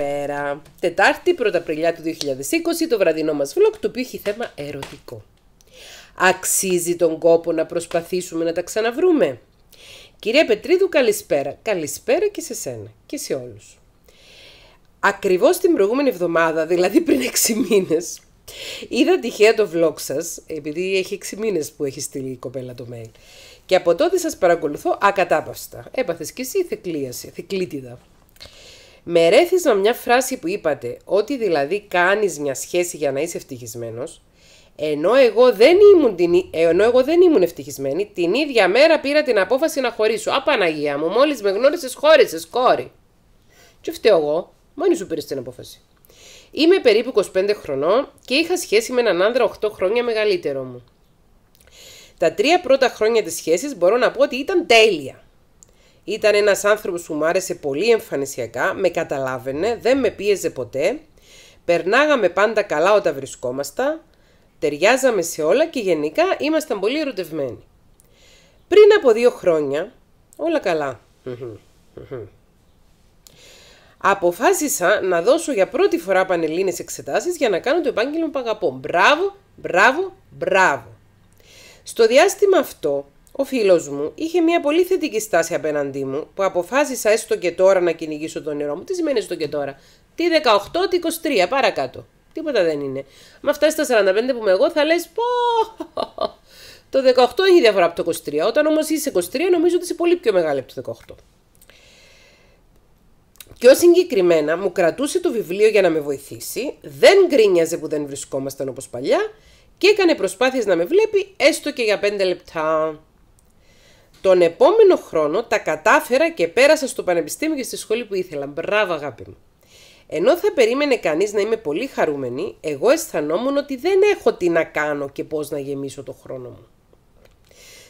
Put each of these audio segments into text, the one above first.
Καλησπέρα. Τετάρτη, 1 Απριλιά του 2020, το βραδινό μας vlog, το οποίο έχει θέμα ερωτικό. Αξίζει τον κόπο να προσπαθήσουμε να τα ξαναβρούμε. Κυρία Πετρίδου, καλησπέρα. Καλησπέρα και σε σένα και σε όλους. Ακριβώς την προηγούμενη εβδομάδα, δηλαδή πριν 6 μήνες, είδα τυχαία το vlog σας, επειδή έχει 6 μήνες που έχει στείλει η κοπέλα το mail. Και από τότε σας παρακολουθώ ακατάπαυστα. Έπαθες κι εσύ θεκλίαση, θεκλίτιδα με ρέθισμα μια φράση που είπατε, ότι δηλαδή κάνεις μια σχέση για να είσαι ευτυχισμένος, ενώ εγώ δεν ήμουν, την... ενώ εγώ δεν ήμουν ευτυχισμένη, την ίδια μέρα πήρα την απόφαση να χωρίσω. Απαναγία μου, μόλις με γνώρισες χώρισες, κόρη. Τι φταίω εγώ, μόνη σου πήρες την απόφαση. Είμαι περίπου 25 χρονών και είχα σχέση με έναν άνδρα 8 χρόνια μεγαλύτερο μου. Τα τρία πρώτα χρόνια της σχέσης μπορώ να πω ότι ήταν τέλεια. Ήταν ένας άνθρωπος που μου άρεσε πολύ εμφανισιακά, με καταλάβαινε, δεν με πίεζε ποτέ, περνάγαμε πάντα καλά όταν βρισκόμασταν, ταιριάζαμε σε όλα και γενικά ήμασταν πολύ ερωτευμένοι. Πριν από δύο χρόνια, όλα καλά, αποφάσισα να δώσω για πρώτη φορά πανελλήνες εξετάσεις για να κάνω το επάγγελμα που αγαπώ. Μπράβο, μπράβο, μπράβο. Στο διάστημα αυτό ο φίλος μου είχε μια πολύ θετική στάση απέναντί μου, που αποφάσισα έστω και τώρα να κυνηγήσω τον νερό μου. Τι σημαίνει έστω και τώρα. Τι 18, τι 23, παρακάτω. Τίποτα δεν είναι. Με αυτά στα 45 που είμαι εγώ θα λες πω. Το 18 έχει διαφορά από το 23. Όταν όμως είσαι 23, νομίζω ότι είσαι πολύ πιο μεγάλη από το 18. Πιο συγκεκριμένα, μου κρατούσε το βιβλίο για να με βοηθήσει, δεν γκρίνιαζε που δεν βρισκόμασταν όπως παλιά και έκανε προσπάθειες να με βλέπει έστω και για 5 λεπτά. Τον επόμενο χρόνο τα κατάφερα και πέρασα στο πανεπιστήμιο και στη σχολή που ήθελα. Μπράβο αγάπη μου. Ενώ θα περίμενε κανείς να είμαι πολύ χαρούμενη, εγώ αισθανόμουν ότι δεν έχω τι να κάνω και πώς να γεμίσω το χρόνο μου.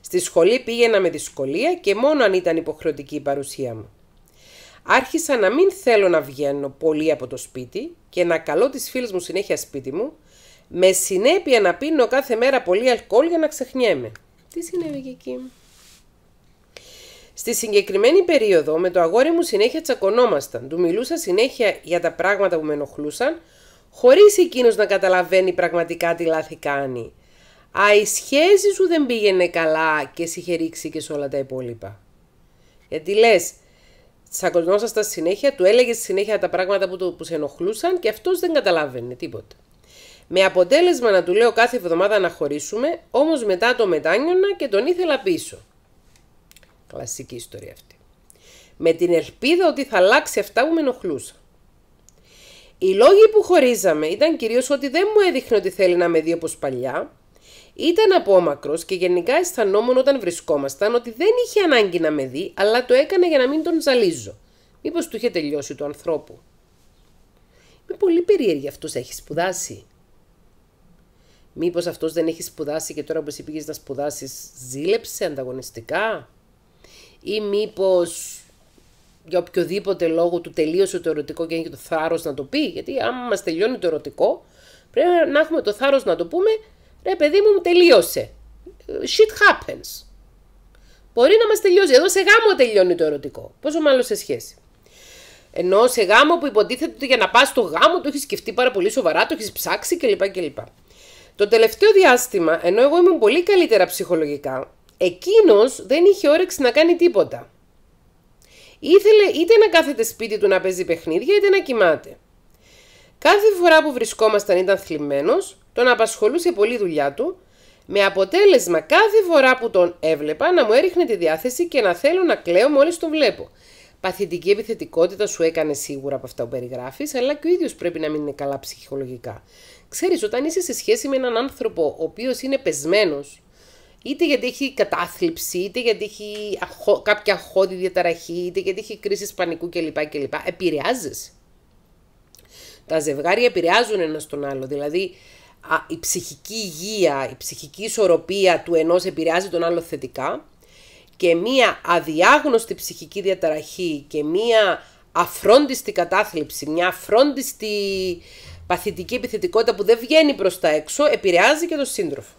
Στη σχολή πήγαινα με δυσκολία και μόνο αν ήταν υποχρεωτική η παρουσία μου. Άρχισα να μην θέλω να βγαίνω πολύ από το σπίτι και να καλώ τις φίλες μου συνέχεια σπίτι μου, με συνέπεια να πίνω κάθε μέρα πολύ αλκοόλ για να ξεχνιέμαι. Τι συνέβη εκεί. Στη συγκεκριμένη περίοδο με το αγόρι μου συνέχεια τσακωνόμασταν, του μιλούσα συνέχεια για τα πράγματα που με ενοχλούσαν, χωρίς εκείνος να καταλαβαίνει πραγματικά τι λάθη κάνει. Α, η σχέση σου δεν πήγαινε καλά και σε και σε όλα τα υπόλοιπα. Γιατί λες, τσακωνόσασταν συνέχεια, του έλεγες συνέχεια τα πράγματα που, το, που σε ενοχλούσαν και αυτός δεν καταλάβαινε τίποτα. Με αποτέλεσμα να του λέω κάθε εβδομάδα να χωρίσουμε, όμως μετά το μετάνιωνα και τον ήθελα πίσω. Κλασική ιστορία αυτή. Με την ελπίδα ότι θα αλλάξει αυτά που με ενοχλούσαν. Οι λόγοι που χωρίζαμε ήταν κυρίως ότι δεν μου έδειχνε ότι θέλει να με δει όπως παλιά, ήταν απόμακρος και γενικά αισθανόμουν όταν βρισκόμασταν ότι δεν είχε ανάγκη να με δει, αλλά το έκανε για να μην τον ζαλίζω. Μήπως του είχε τελειώσει του ανθρώπου. Είμαι πολύ περίεργη αυτός έχει σπουδάσει. Μήπως αυτός δεν έχει σπουδάσει και τώρα που εσύ να σπουδάσεις, ζήλεψε ανταγωνιστικά ή μήπως για οποιοδήποτε λόγο του τελείωσε το ερωτικό και έχει το θάρρος να το πει. Γιατί άμα μας τελειώνει το ερωτικό, πρέπει να έχουμε το θάρρος να το πούμε, ρε παιδί μου, τελείωσε. Shit happens. Μπορεί να μας τελειώσει. Εδώ σε γάμο τελειώνει το ερωτικό. Πόσο μάλλον σε σχέση. Ενώ σε γάμο που υποτίθεται ότι για να πας στο γάμο το έχεις σκεφτεί πάρα πολύ σοβαρά, το έχεις ψάξει κλπ. κλπ. Το τελευταίο διάστημα, ενώ εγώ ήμουν πολύ καλύτερα ψυχολογικά, Εκείνος δεν είχε όρεξη να κάνει τίποτα. Ήθελε είτε να κάθεται σπίτι του να παίζει παιχνίδια είτε να κοιμάται. Κάθε φορά που βρισκόμασταν ήταν θλιμμένος, τον απασχολούσε πολύ η δουλειά του, με αποτέλεσμα κάθε φορά που τον έβλεπα να μου έριχνε τη διάθεση και να θέλω να κλαίω μόλις τον βλέπω. Παθητική επιθετικότητα σου έκανε σίγουρα από αυτά που περιγράφεις, αλλά και ο ίδιος πρέπει να μην είναι καλά ψυχολογικά. Ξέρεις, όταν είσαι σε σχέση με έναν άνθρωπο ο οποίος είναι πεσμένος Είτε γιατί έχει κατάθλιψη, είτε γιατί έχει κάποια αχώδη διαταραχή, είτε γιατί έχει κρίση πανικού κλπ. κλπ. Τα ζευγάρια επηρεάζουν ένα τον άλλο. Δηλαδή, η ψυχική υγεία, η ψυχική ισορροπία του ενός επηρεάζει τον άλλο θετικά και μία αδιάγνωστη ψυχική διαταραχή και μία αφρόντιστη κατάθλιψη, μια αφρόντιστη παθητική επιθετικότητα που δεν βγαίνει προς τα έξω, επηρεάζει και τον σύντροφο.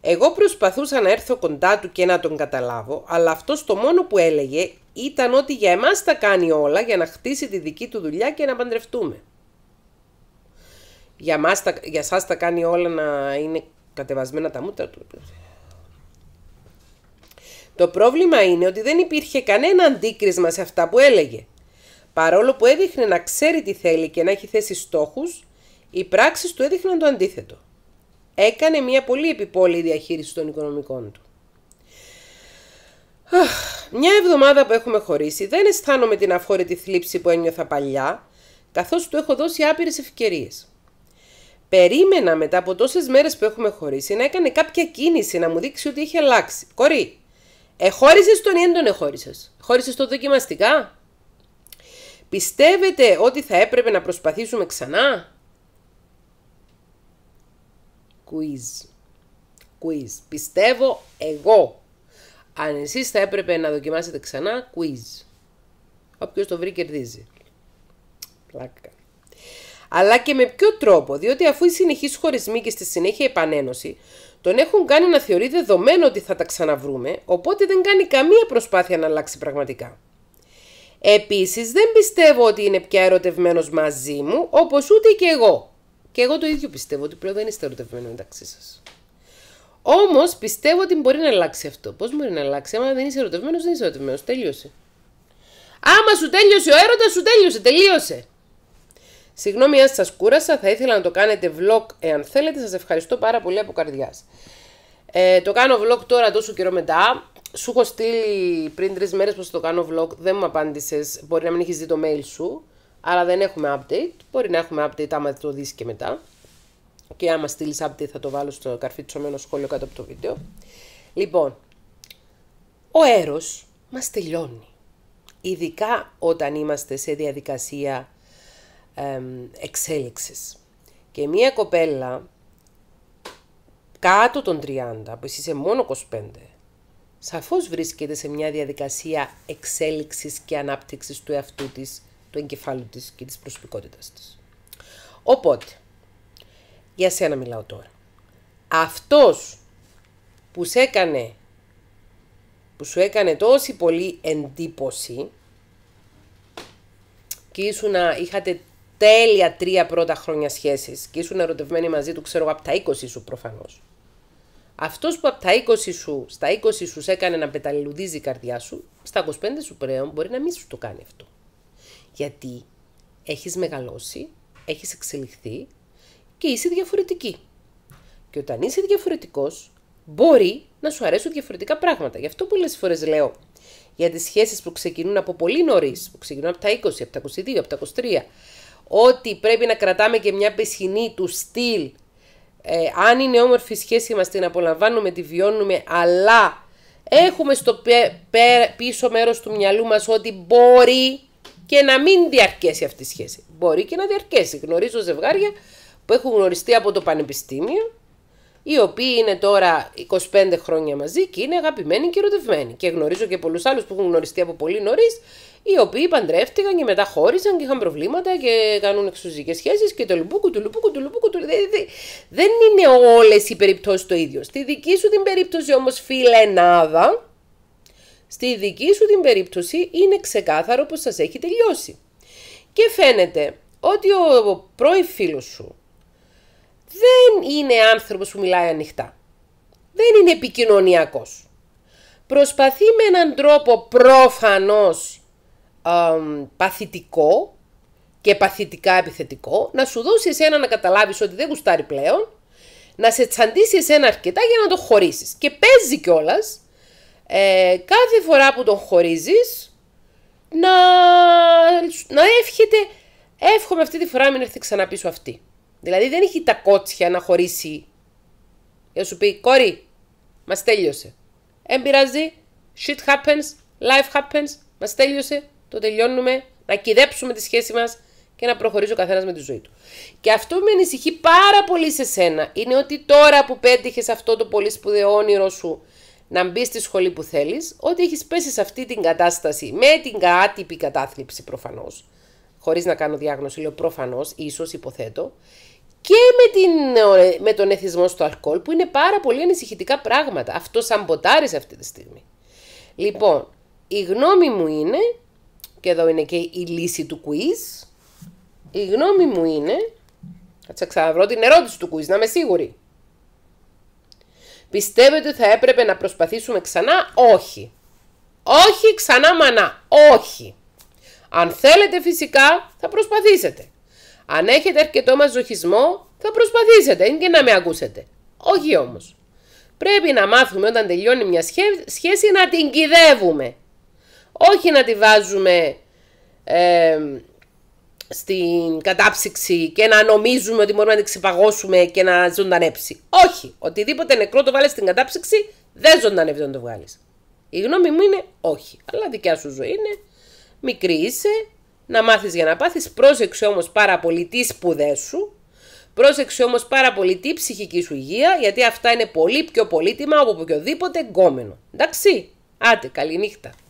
Εγώ προσπαθούσα να έρθω κοντά του και να τον καταλάβω, αλλά αυτός το μόνο που έλεγε ήταν ότι για εμάς τα κάνει όλα για να χτίσει τη δική του δουλειά και να παντρευτούμε. Για, μας τα, για κάνει όλα να είναι κατεβασμένα τα μούτρα του. Το πρόβλημα είναι ότι δεν υπήρχε κανένα αντίκρισμα σε αυτά που έλεγε. Παρόλο που έδειχνε να ξέρει τι θέλει και να έχει θέσει στόχους, οι πράξεις του έδειχναν το αντίθετο έκανε μια πολύ επιπόλη διαχείριση των οικονομικών του. Μια εβδομάδα που έχουμε χωρίσει δεν αισθάνομαι την αφόρητη θλίψη που ένιωθα παλιά, καθώς του έχω δώσει άπειρες ευκαιρίες. Περίμενα μετά από τόσες μέρες που έχουμε χωρίσει να έκανε κάποια κίνηση να μου δείξει ότι είχε αλλάξει. Κορή, εχώρισες τον ή δεν τον εχώρισες. Χώρισες το δοκιμαστικά. Πιστεύετε ότι θα έπρεπε να προσπαθήσουμε ξανά quiz. Quiz. Πιστεύω εγώ. Αν εσείς θα έπρεπε να δοκιμάσετε ξανά, quiz. Όποιος το βρει κερδίζει. Πλάκα. Αλλά και με ποιο τρόπο, διότι αφού οι συνεχείς χωρισμοί και στη συνέχεια επανένωση τον έχουν κάνει να θεωρεί δεδομένο ότι θα τα ξαναβρούμε, οπότε δεν κάνει καμία προσπάθεια να αλλάξει πραγματικά. Επίσης δεν πιστεύω ότι είναι πια ερωτευμένος μαζί μου, όπως ούτε και εγώ. Και εγώ το ίδιο πιστεύω ότι πλέον δεν είστε ερωτευμένοι μεταξύ σας. Όμως πιστεύω ότι μπορεί να αλλάξει αυτό. Πώς μπορεί να αλλάξει, άμα δεν είσαι ερωτευμένος, δεν είσαι ερωτευμένος. Τέλειωσε. Άμα σου τέλειωσε ο έρωτας, σου τέλειωσε. Τελείωσε. Συγγνώμη αν σας κούρασα, θα ήθελα να το κάνετε vlog εάν θέλετε. Σας ευχαριστώ πάρα πολύ από καρδιάς. Ε, το κάνω vlog τώρα τόσο καιρό μετά. Σου έχω στείλει πριν τρεις μέρες πως το κάνω vlog, δεν μου απάντησες. Μπορεί να μην έχεις δει το mail σου αλλά δεν έχουμε update. Μπορεί να έχουμε update άμα το δεις και μετά. Και άμα στείλεις update θα το βάλω στο καρφί του σχόλιο κάτω από το βίντεο. Λοιπόν, ο έρος μας τελειώνει. Ειδικά όταν είμαστε σε διαδικασία εμ, εξέλιξης. Και μία κοπέλα κάτω των 30, που εσύ είσαι μόνο 25, σαφώς βρίσκεται σε μια διαδικασία εξέλιξης και ανάπτυξης του εαυτού της του εγκεφάλου της και της προσωπικότητας της. Οπότε, για σένα μιλάω τώρα. Αυτός που, σε έκανε, που σου έκανε τόση πολύ εντύπωση και ήσουν, είχατε τέλεια τρία πρώτα χρόνια σχέσεις και ήσουν ερωτευμένοι μαζί του, ξέρω, από τα 20 σου προφανώς. Αυτός που από τα 20 σου, στα 20 σου έκανε να πεταλουδίζει η καρδιά σου, στα 25 σου πρέον μπορεί να μην σου το κάνει αυτό. Γιατί έχεις μεγαλώσει, έχεις εξελιχθεί και είσαι διαφορετική. Και όταν είσαι διαφορετικός, μπορεί να σου αρέσουν διαφορετικά πράγματα. Γι' αυτό πολλές φορές λέω για τις σχέσεις που ξεκινούν από πολύ νωρίς, που ξεκινούν από τα 20, από τα 22, από τα 23, ότι πρέπει να κρατάμε και μια πεσχηνή του στυλ. Ε, αν είναι όμορφη η σχέση μας, την απολαμβάνουμε, τη βιώνουμε, αλλά έχουμε στο πίσω μέρος του μυαλού μας ότι μπορεί και να μην διαρκέσει αυτή η σχέση. Μπορεί και να διαρκέσει. Γνωρίζω ζευγάρια που έχουν γνωριστεί από το πανεπιστήμιο, οι οποίοι είναι τώρα 25 χρόνια μαζί και είναι αγαπημένοι και ερωτευμένοι. Και γνωρίζω και πολλούς άλλους που έχουν γνωριστεί από πολύ νωρίς, οι οποίοι παντρεύτηκαν και μετά χώρισαν και είχαν προβλήματα και κάνουν εξουζικέ σχέσεις και το λουμπούκου του λουμπούκου του λουμπούκου του. Δεν είναι όλες οι περιπτώσεις το ίδιο. Στη δική σου την περίπτωση όμως, φιλενάδα, Στη δική σου την περίπτωση είναι ξεκάθαρο πως σας έχει τελειώσει. Και φαίνεται ότι ο πρώην φίλος σου δεν είναι άνθρωπος που μιλάει ανοιχτά. Δεν είναι επικοινωνιακός. Προσπαθεί με έναν τρόπο προφανώς παθητικό και παθητικά επιθετικό να σου δώσει εσένα να καταλάβεις ότι δεν γουστάρει πλέον, να σε τσαντήσει εσένα αρκετά για να το χωρίσεις. Και παίζει κιόλας ε, κάθε φορά που τον χωρίζεις να, να εύχεται εύχομαι αυτή τη φορά μην έρθει ξανά πίσω αυτή. Δηλαδή δεν έχει τα κότσια να χωρίσει για σου πει κόρη Μας τέλειωσε. Δεν πειράζει, shit happens, life happens, Μας τέλειωσε, το τελειώνουμε, να κυδέψουμε τη σχέση μας και να προχωρήσει ο καθένας με τη ζωή του. Και αυτό με ανησυχεί πάρα πολύ σε σένα. Είναι ότι τώρα που πέτυχες αυτό το πολύ σπουδαίο όνειρο σου να μπεις στη σχολή που θέλεις, ότι έχεις πέσει σε αυτή την κατάσταση, με την άτυπη κατάθλιψη προφανώς, χωρίς να κάνω διάγνωση, λέω προφανώς, ίσως υποθέτω, και με, την, ε, με τον εθισμό στο αλκοόλ που είναι πάρα πολύ ανησυχητικά πράγματα. Αυτό σαν σε αυτή τη στιγμή. Λοιπόν, η γνώμη μου είναι, και εδώ είναι και η λύση του quiz, η γνώμη μου είναι, θα ξαναβρω την ερώτηση του quiz, να είμαι σίγουρη. Πιστεύετε ότι θα έπρεπε να προσπαθήσουμε ξανά, όχι. Όχι ξανά μανά, όχι. Αν θέλετε φυσικά θα προσπαθήσετε. Αν έχετε αρκετό μαζοχισμό θα προσπαθήσετε, είναι και να με ακούσετε. Όχι όμως. Πρέπει να μάθουμε όταν τελειώνει μια σχέση να την κυδεύουμε. Όχι να τη βάζουμε ε, στην κατάψυξη και να νομίζουμε ότι μπορούμε να την ξεπαγώσουμε και να ζωντανέψει. Όχι. Οτιδήποτε νεκρό το βάλεις στην κατάψυξη, δεν ζωντανεύει όταν το βγάλεις. Η γνώμη μου είναι όχι. Αλλά δικιά σου ζωή είναι. Μικρή είσαι, να μάθεις για να πάθεις. Πρόσεξε όμως πάρα πολύ τις σπουδές σου. Πρόσεξε όμως πάρα πολύ τη ψυχική σου υγεία, γιατί αυτά είναι πολύ πιο πολύτιμα από οποιοδήποτε γκόμενο. Εντάξει, άντε, καληνύχτα.